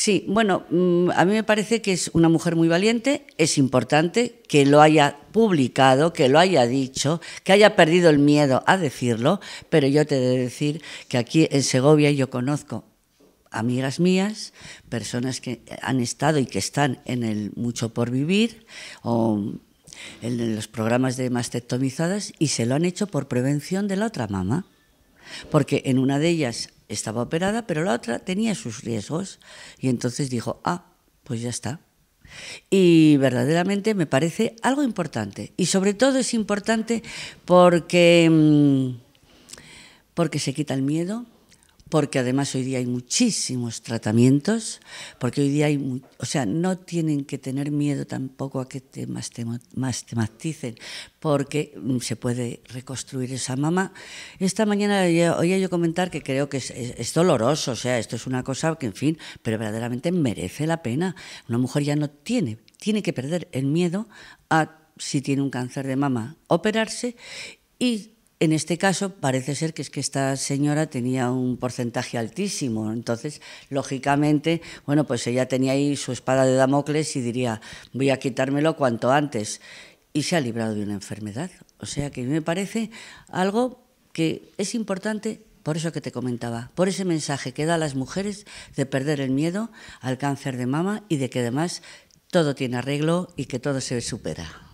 Sí, bueno, mm, a mí me parece que es una mujer muy valiente, es importante que lo haya publicado, que lo haya dicho, que haya perdido el miedo a decirlo, pero yo te he de decir que aquí en Segovia yo conozco amigas mías, personas que han estado y que están en el mucho por vivir o en los programas de mastectomizadas y se lo han hecho por prevención de la otra mamá, porque en una de ellas estaba operada, pero la otra tenía sus riesgos. Y entonces dijo, ah, pues ya está. Y verdaderamente me parece algo importante. Y sobre todo es importante porque, mm, porque se quita el miedo, porque además hoy día hay muchísimos tratamientos, porque hoy día hay, o sea, no tienen que tener miedo tampoco a que te mastematicen, porque mm, se puede reconstruir esa mama. Esta mañana oía yo comentar que creo que es, es, doloroso, o sea, esto es una cosa que, en fin, pero verdaderamente merece la pena. Una mujer ya no tiene, tiene que perder el miedo a si tiene un cáncer de mama, operarse y en este caso parece ser que es que esta señora tenía un porcentaje altísimo, entonces lógicamente, bueno, pues ella tenía ahí su espada de Damocles y diría, voy a quitármelo cuanto antes y se ha librado de una enfermedad. O sea que me parece algo que es importante por eso que te comentaba, por ese mensaje que da a las mujeres de perder el miedo al cáncer de mama y de que además todo tiene arreglo y que todo se supera.